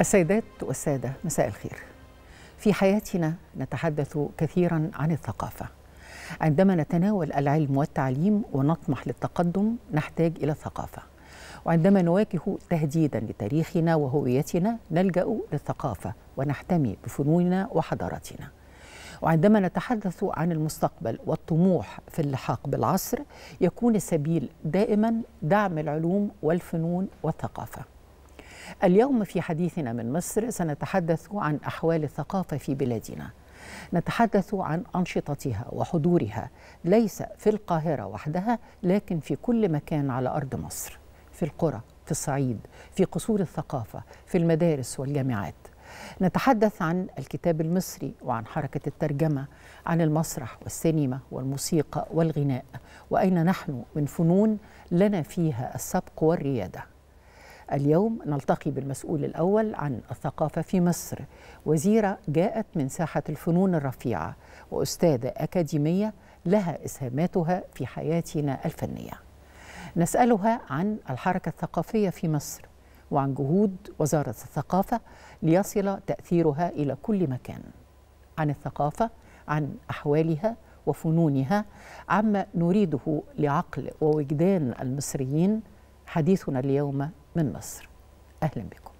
السيدات والسادة مساء الخير في حياتنا نتحدث كثيرا عن الثقافة عندما نتناول العلم والتعليم ونطمح للتقدم نحتاج إلى الثقافة وعندما نواجه تهديدا لتاريخنا وهويتنا نلجأ للثقافة ونحتمي بفنوننا وحضارتنا وعندما نتحدث عن المستقبل والطموح في اللحاق بالعصر يكون السبيل دائما دعم العلوم والفنون والثقافه اليوم في حديثنا من مصر سنتحدث عن أحوال الثقافة في بلادنا نتحدث عن أنشطتها وحضورها ليس في القاهرة وحدها لكن في كل مكان على أرض مصر في القرى في الصعيد في قصور الثقافة في المدارس والجامعات نتحدث عن الكتاب المصري وعن حركة الترجمة عن المسرح والسينما والموسيقى والغناء وأين نحن من فنون لنا فيها السبق والريادة اليوم نلتقي بالمسؤول الأول عن الثقافة في مصر وزيرة جاءت من ساحة الفنون الرفيعة وأستاذة أكاديمية لها إسهاماتها في حياتنا الفنية نسألها عن الحركة الثقافية في مصر وعن جهود وزارة الثقافة ليصل تأثيرها إلى كل مكان عن الثقافة عن أحوالها وفنونها عما نريده لعقل ووجدان المصريين حديثنا اليوم من مصر أهلا بكم